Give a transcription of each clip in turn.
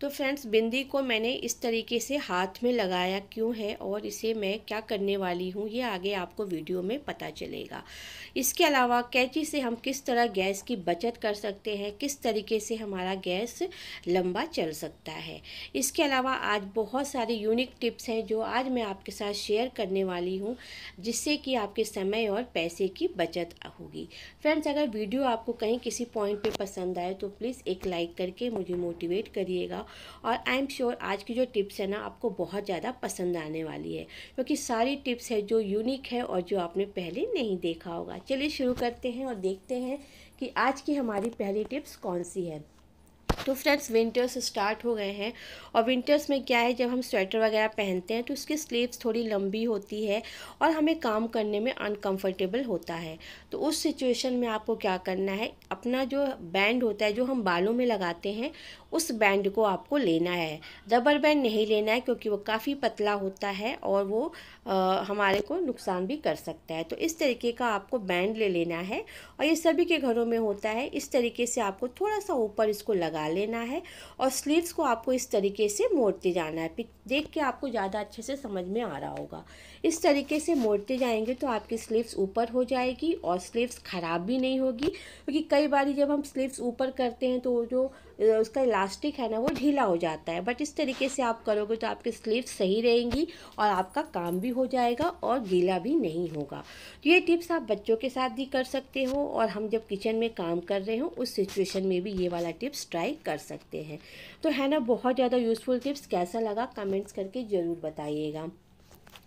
तो फ्रेंड्स बिंदी को मैंने इस तरीके से हाथ में लगाया क्यों है और इसे मैं क्या करने वाली हूँ ये आगे आपको वीडियो में पता चलेगा इसके अलावा कैची से हम किस तरह गैस की बचत कर सकते हैं किस तरीके से हमारा गैस लंबा चल सकता है इसके अलावा आज बहुत सारी यूनिक टिप्स हैं जो आज मैं आपके साथ शेयर करने वाली हूँ जिससे कि आपके समय और पैसे की बचत होगी फ्रेंड्स अगर वीडियो आपको कहीं किसी पॉइंट पर पसंद आए तो प्लीज़ एक लाइक करके मुझे मोटिवेट करिएगा और आई एम श्योर आज की जो टिप्स है ना आपको बहुत ज़्यादा पसंद आने वाली है क्योंकि सारी टिप्स है जो यूनिक है और जो आपने पहले नहीं देखा होगा चलिए शुरू करते हैं और देखते हैं कि आज की हमारी पहली टिप्स कौन सी है तो फ्रेंड्स विंटर्स स्टार्ट हो गए हैं और विंटर्स में क्या है जब हम स्वेटर वगैरह पहनते हैं तो उसकी स्लीव्स थोड़ी लंबी होती है और हमें काम करने में अनकंफर्टेबल होता है तो उस सिचुएशन में आपको क्या करना है अपना जो बैंड होता है जो हम बालों में लगाते हैं उस बैंड को आपको लेना है रबर बैंड नहीं लेना है क्योंकि वो काफ़ी पतला होता है और वो आ, हमारे को नुकसान भी कर सकता है तो इस तरीके का आपको बैंड ले लेना है और ये सभी के घरों में होता है इस तरीके से आपको थोड़ा सा ऊपर इसको लगा लेना है और स्लीव्स को आपको इस तरीके से मोड़ते जाना है देख के आपको ज़्यादा अच्छे से समझ में आ रहा होगा इस तरीके से मोड़ते जाएंगे तो आपकी स्लीव्स ऊपर हो जाएगी और स्लीव्स ख़राब भी नहीं होगी क्योंकि कई बार जब हम स्लीव्स ऊपर करते हैं तो जो उसका इलास्टिक है ना वो ढीला हो जाता है बट इस तरीके से आप करोगे तो आपकी स्लीव सही रहेंगी और आपका काम भी हो जाएगा और गीला भी नहीं होगा तो ये टिप्स आप बच्चों के साथ भी कर सकते हो और हम जब किचन में काम कर रहे हो उस सिचुएशन में भी ये वाला टिप्स ट्राई कर सकते हैं तो है ना बहुत ज़्यादा यूज़फुल टिप्स कैसा लगा कमेंट्स करके ज़रूर बताइएगा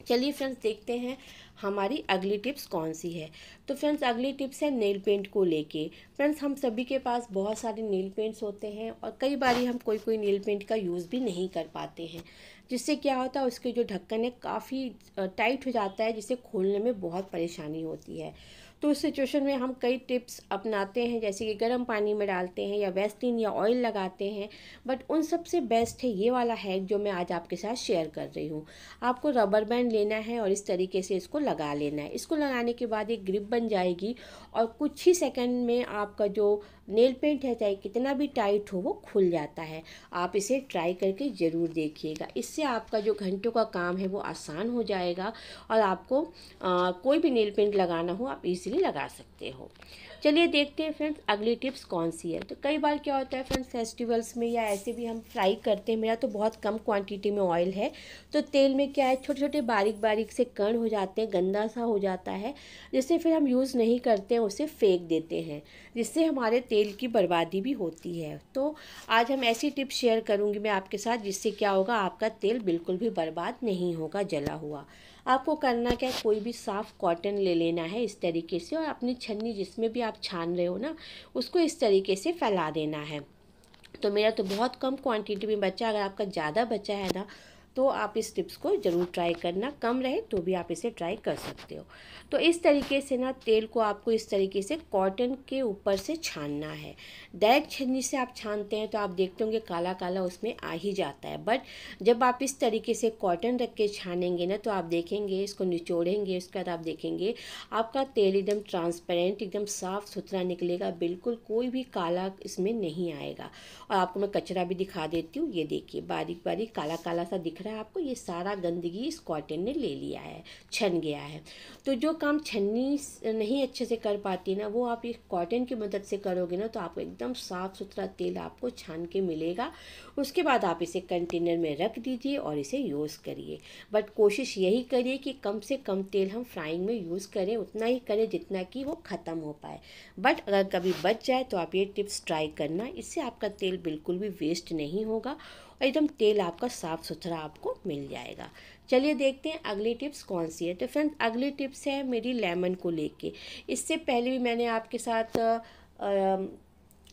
चलिए फ्रेंड्स देखते हैं हमारी अगली टिप्स कौन सी है तो फ्रेंड्स अगली टिप्स है नेल पेंट को लेके फ्रेंड्स हम सभी के पास बहुत सारे नेल पेंट्स होते हैं और कई बार हम कोई कोई नेल पेंट का यूज़ भी नहीं कर पाते हैं जिससे क्या होता है उसके जो ढक्कन है काफ़ी टाइट हो जाता है जिसे खोलने में बहुत परेशानी होती है तो उस सिचुएशन में हम कई टिप्स अपनाते हैं जैसे कि गर्म पानी में डालते हैं या वेस्टिन या ऑयल लगाते हैं बट उन सबसे बेस्ट है ये वाला हैक जो मैं आज आपके साथ शेयर कर रही हूँ आपको रबर बैंड लेना है और इस तरीके से इसको लगा लेना है इसको लगाने के बाद एक ग्रिप बन जाएगी और कुछ ही सेकेंड में आपका जो नेल पेंट है चाहे कितना भी टाइट हो वो खुल जाता है आप इसे ट्राई करके ज़रूर देखिएगा इससे आपका जो घंटों का काम है वो आसान हो जाएगा और आपको आ, कोई भी नेल पेंट लगाना हो आप इजीली लगा सकते हो चलिए देखते हैं फ्रेंड्स अगली टिप्स कौन सी है तो कई बार क्या होता है फ्रेंड्स फेस्टिवल्स में या ऐसे भी हम फ्राई करते हैं मेरा तो बहुत कम क्वांटिटी में ऑयल है तो तेल में क्या है छोटे छोटे बारीक बारीक से कण हो जाते हैं गंदा सा हो जाता है जिससे फिर हम यूज़ नहीं करते हैं उसे फेंक देते हैं जिससे हमारे तेल की बर्बादी भी होती है तो आज हम ऐसी टिप्स शेयर करूँगी मैं आपके साथ जिससे क्या होगा आपका तेल बिल्कुल भी बर्बाद नहीं होगा जला हुआ आपको करना क्या है कोई भी साफ़ कॉटन ले लेना है इस तरीके से और अपनी छन्नी जिसमें भी आप छान रहे हो ना उसको इस तरीके से फैला देना है तो मेरा तो बहुत कम क्वांटिटी में बचा अगर आपका ज़्यादा बचा है ना तो आप इस टिप्स को ज़रूर ट्राई करना कम रहे तो भी आप इसे ट्राई कर सकते हो तो इस तरीके से ना तेल को आपको इस तरीके से कॉटन के ऊपर से छानना है डायरेक्ट छन्नी से आप छानते हैं तो आप देखते होंगे काला काला उसमें आ ही जाता है बट जब आप इस तरीके से कॉटन रख के छानेंगे ना तो आप देखेंगे इसको निचोड़ेंगे उसके बाद आप देखेंगे आपका तेल एकदम ट्रांसपेरेंट एकदम साफ़ सुथरा निकलेगा बिल्कुल कोई भी काला इसमें नहीं आएगा और आपको मैं कचरा भी दिखा देती हूँ ये देखिए बारीक बारीक काला काला सा दिख रहा है आपको ये सारा गंदगी इस कॉटन ने ले लिया है छन गया है तो जो काम छन्नी नहीं अच्छे से कर पाती ना वो आप इस कॉटन की मदद से करोगे ना तो आपको एकदम साफ़ सुथरा तेल आपको छान के मिलेगा उसके बाद आप इसे कंटेनर में रख दीजिए और इसे यूज़ करिए बट कोशिश यही करिए कि कम से कम तेल हम फ्राइंग में यूज़ करें उतना ही करें जितना कि वो ख़त्म हो पाए बट अगर कभी बच जाए तो आप ये टिप्स ट्राई करना इससे आपका तेल बिल्कुल भी वेस्ट नहीं होगा और एकदम तेल आपका साफ़ सुथरा आपको मिल जाएगा चलिए देखते हैं अगली टिप्स कौन सी है तो फ्रेंड अगली टिप्स है मेरी लेमन को लेके इससे पहले भी मैंने आपके साथ आ, आ,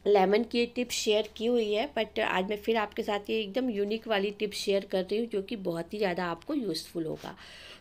लेमन की टिप शेयर की हुई है बट आज मैं फिर आपके साथ ये एकदम यूनिक वाली टिप शेयर कर रही हूँ जो कि बहुत ही ज़्यादा आपको यूज़फुल होगा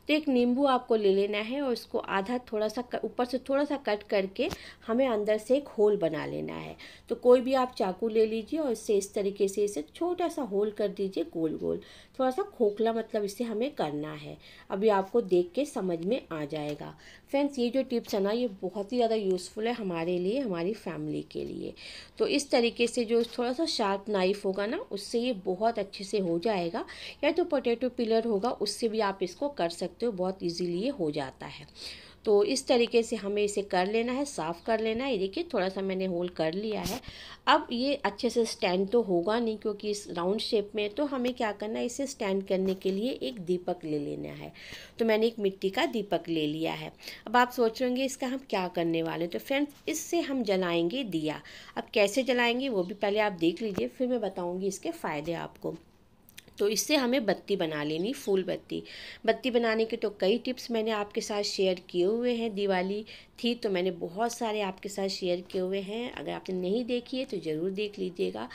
तो एक नींबू आपको ले लेना है और इसको आधा थोड़ा सा ऊपर से थोड़ा सा कट करके हमें अंदर से एक होल बना लेना है तो कोई भी आप चाकू ले लीजिए और इससे इस तरीके से इसे छोटा सा होल कर दीजिए गोल गोल थोड़ा सा खोखला मतलब इसे हमें करना है अभी आपको देख के समझ में आ जाएगा फ्रेंड्स ये जो टिप्स है ना ये बहुत ही ज़्यादा यूज़फुल है हमारे लिए हमारी फैमिली के लिए तो इस तरीके से जो थोड़ा सा शार्प नाइफ होगा ना उससे ये बहुत अच्छे से हो जाएगा या जो तो पोटैटो पिलर होगा उससे भी आप इसको कर सकते सकते हो बहुत इजीली ये हो जाता है तो इस तरीके से हमें इसे कर लेना है साफ़ कर लेना है ये देखिए थोड़ा सा मैंने होल कर लिया है अब ये अच्छे से स्टैंड तो होगा नहीं क्योंकि इस राउंड शेप में तो हमें क्या करना है इसे स्टैंड करने के लिए एक दीपक ले लेना है तो मैंने एक मिट्टी का दीपक ले लिया है अब आप सोच रहे होंगे इसका हम क्या करने वाले तो फ्रेंड्स इससे हम जलाएँगे दिया अब कैसे जलाएँगे वो भी पहले आप देख लीजिए फिर मैं बताऊँगी इसके फ़ायदे आपको तो इससे हमें बत्ती बना लेनी फूल बत्ती बत्ती बनाने के तो कई टिप्स मैंने आपके साथ शेयर किए हुए हैं दिवाली थी तो मैंने बहुत सारे आपके साथ शेयर किए हुए हैं अगर आपने नहीं देखी है तो ज़रूर देख लीजिएगा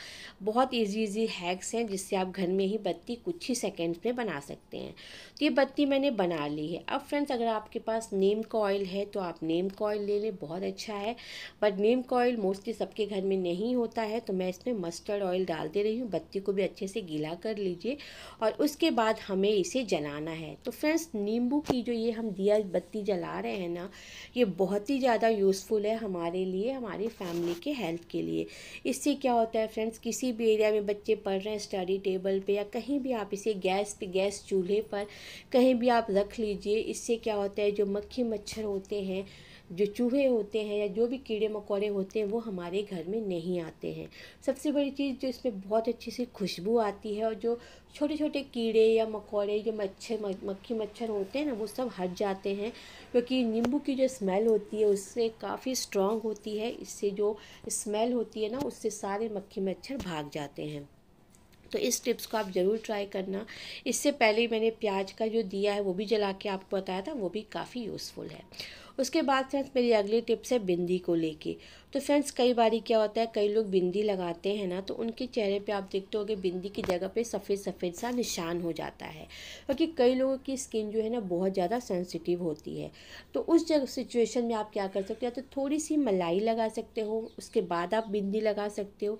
बहुत इजी इजी हैक्स हैं जिससे आप घर में ही बत्ती कुछ ही सेकेंड्स में बना सकते हैं तो ये बत्ती मैंने बना ली है अब फ्रेंड्स अगर आपके पास नीम का ऑयल है तो आप नीम का ऑयल ले लें बहुत अच्छा है बट नीम का ऑयल मोस्टली सबके घर में नहीं होता है तो मैं इसमें मस्टर्ड ऑयल डाल दे रही हूँ बत्ती को भी अच्छे से गीला कर लीजिए और उसके बाद हमें इसे जलाना है तो फ्रेंड्स नींबू की जो ये हम दिया बत्ती जला रहे हैं ना ये बहुत ही ज़्यादा यूज़फुल है हमारे लिए हमारी फैमिली के हेल्थ के लिए इससे क्या होता है फ्रेंड्स किसी भी एरिया में बच्चे पढ़ रहे हैं स्टडी टेबल पर या कहीं भी आप इसे गैस पे गैस चूल्हे पर कहीं भी आप रख लीजिए इससे क्या होता है जो मक्खी मच्छर होते हैं जो चूहे होते हैं या जो भी कीड़े मकोड़े होते हैं वो हमारे घर में नहीं आते हैं सबसे बड़ी चीज़ जो इसमें बहुत अच्छी सी खुशबू आती है और जो छोटे छोटे कीड़े या मकोड़े जो मच्छर मक्खी मच्छर होते हैं ना वो सब हट जाते हैं क्योंकि नींबू की जो स्मेल होती है उससे काफ़ी स्ट्रॉन्ग होती है इससे जो स्मेल होती है ना उससे सारे मक्खी मच्छर भाग जाते हैं तो इस टिप्स को आप ज़रूर ट्राई करना इससे पहले मैंने प्याज का जो दिया है वो भी जला के आपको बताया था वो भी काफ़ी यूज़फुल है उसके बाद फ्रेंड्स मेरी अगली टिप्स है बिंदी को लेके तो फ्रेंड्स कई बारी क्या होता है कई लोग बिंदी लगाते हैं ना तो उनके चेहरे पे आप देखते हो कि बिंदी की जगह पे सफ़ेद सफ़ेद सा निशान हो जाता है क्योंकि कई लोगों की स्किन जो है ना बहुत ज़्यादा सेंसिटिव होती है तो उस जगह सिचुएशन में आप क्या कर सकते हो तो थोड़ी सी मलाई लगा सकते हो उसके बाद आप बिंदी लगा सकते हो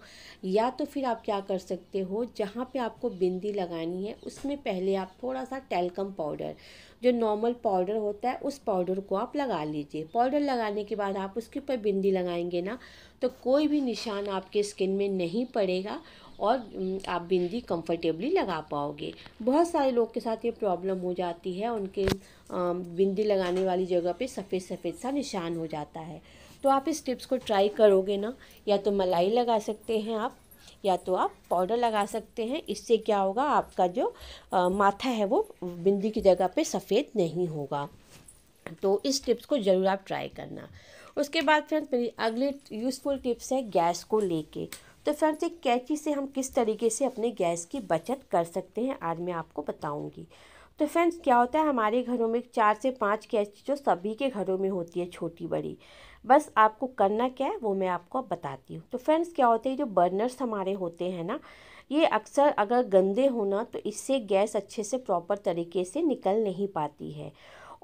या तो फिर आप क्या कर सकते हो जहाँ पर आपको बिंदी लगानी है उसमें पहले आप थोड़ा सा टेलकम पाउडर जो नॉर्मल पाउडर होता है उस पाउडर को आप लगा लगा लीजिए पाउडर लगाने के बाद आप उसके ऊपर बिंदी लगाएंगे ना तो कोई भी निशान आपके स्किन में नहीं पड़ेगा और आप बिंदी कंफर्टेबली लगा पाओगे बहुत सारे लोग के साथ ये प्रॉब्लम हो जाती है उनके बिंदी लगाने वाली जगह पे सफ़ेद सफ़ेद सा निशान हो जाता है तो आप इस टिप्स को ट्राई करोगे ना या तो मलाई लगा सकते हैं आप या तो आप पाउडर लगा सकते हैं इससे क्या होगा आपका जो आ, माथा है वो बिंदी की जगह पे सफ़ेद नहीं होगा तो इस टिप्स को ज़रूर आप ट्राई करना उसके बाद फ्रेंड्स मेरी अगली यूज़फुल टिप्स है गैस को लेके तो फ्रेंड्स एक कैची से हम किस तरीके से अपने गैस की बचत कर सकते हैं आज मैं आपको बताऊंगी तो फ्रेंड्स क्या होता है हमारे घरों में चार से पाँच कैची जो सभी के घरों में होती है छोटी बड़ी बस आपको करना क्या है वो मैं आपको बताती हूँ तो फ्रेंड्स क्या होते हैं जो बर्नर्स हमारे होते हैं ना ये अक्सर अगर गंदे होना तो इससे गैस अच्छे से प्रॉपर तरीके से निकल नहीं पाती है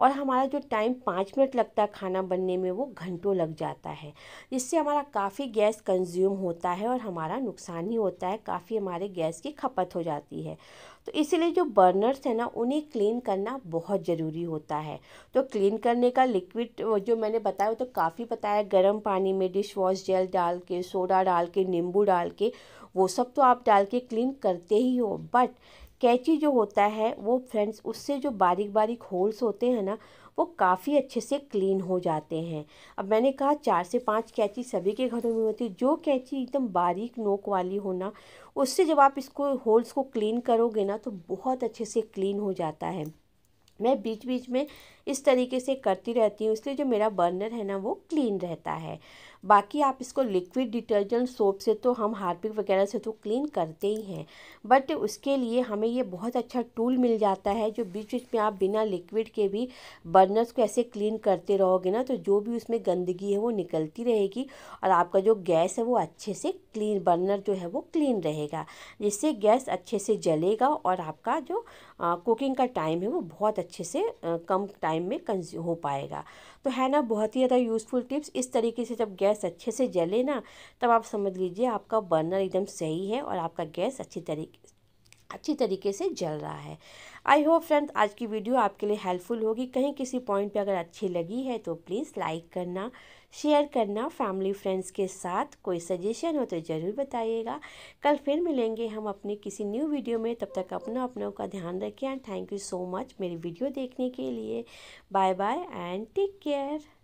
और हमारा जो टाइम पाँच मिनट लगता है खाना बनने में वो घंटों लग जाता है इससे हमारा काफ़ी गैस कंज्यूम होता है और हमारा नुकसान ही होता है काफ़ी हमारे गैस की खपत हो जाती है तो इसीलिए जो बर्नर्स हैं ना उन्हें क्लीन करना बहुत ज़रूरी होता है तो क्लीन करने का लिक्विड जो मैंने बताया वो तो काफ़ी बताया गर्म पानी में डिश वॉश जेल डाल के सोडा डाल के नींबू डाल के वो सब तो आप डाल के क्लीन करते ही हो बट कैची जो होता है वो फ्रेंड्स उससे जो बारीक बारीक होल्स होते हैं ना वो काफ़ी अच्छे से क्लीन हो जाते हैं अब मैंने कहा चार से पांच कैची सभी के घरों में होती है जो कैची एकदम बारीक नोक वाली हो ना उससे जब आप इसको होल्स को क्लीन करोगे ना तो बहुत अच्छे से क्लीन हो जाता है मैं बीच बीच में इस तरीके से करती रहती हूँ इसलिए जो मेरा बर्नर है ना वो क्लीन रहता है बाकी आप इसको लिक्विड डिटर्जेंट सोप से तो हम हार्पिक वगैरह से तो क्लीन करते ही हैं बट उसके लिए हमें ये बहुत अच्छा टूल मिल जाता है जो बीच बीच में आप बिना लिक्विड के भी बर्नर्स को ऐसे क्लीन करते रहोगे ना तो जो भी उसमें गंदगी है वो निकलती रहेगी और आपका जो गैस है वो अच्छे से क्लीन बर्नर जो है वो क्लीन रहेगा जिससे गैस अच्छे से जलेगा और आपका जो कुकिंग का टाइम है वो बहुत अच्छे से आ, कम टाइम में कंज्यू हो पाएगा तो है ना बहुत ही ज़्यादा यूज़फुल टिप्स इस तरीके से जब गैस अच्छे से जले ना तब आप समझ लीजिए आपका बर्नर एकदम सही है और आपका गैस अच्छी तरीके अच्छी तरीके से जल रहा है आई होप फ्रेंड्स आज की वीडियो आपके लिए हेल्पफुल होगी कहीं किसी पॉइंट पे अगर अच्छी लगी है तो प्लीज़ लाइक करना शेयर करना फैमिली फ्रेंड्स के साथ कोई सजेशन हो तो ज़रूर बताइएगा कल फिर मिलेंगे हम अपने किसी न्यू वीडियो में तब तक अपना अपनों का ध्यान रखें and thank you so much मेरी वीडियो देखने के लिए bye bye and take care